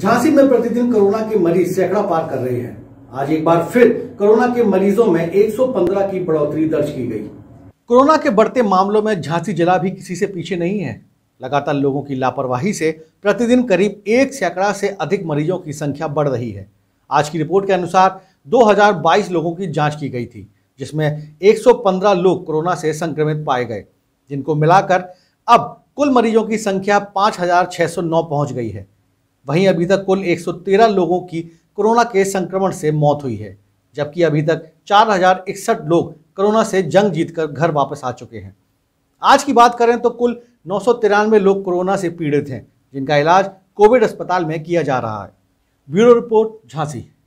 झांसी में प्रतिदिन कोरोना के मरीज सैकड़ा पार कर रहे हैं आज एक बार फिर कोरोना के मरीजों में 115 की बढ़ोतरी दर्ज की गई कोरोना के बढ़ते मामलों में झांसी जिला भी किसी से पीछे नहीं है लगातार लोगों की लापरवाही से प्रतिदिन करीब एक सैकड़ा से अधिक मरीजों की संख्या बढ़ रही है आज की रिपोर्ट के अनुसार 2022 लोगों की जांच की गई थी जिसमें 115 लोग कोरोना से संक्रमित पाए गए जिनको मिलाकर अब कुल मरीजों की संख्या 5,609 पहुंच गई है वहीं अभी तक कुल 113 लोगों की कोरोना के संक्रमण से मौत हुई है जबकि अभी तक चार लोग कोरोना से जंग जीतकर घर वापस आ चुके हैं आज की बात करें तो कुल नौ लोग कोरोना से पीड़ित हैं जिनका इलाज कोविड अस्पताल में किया जा रहा है ब्यूरो रिपोर्ट झांसी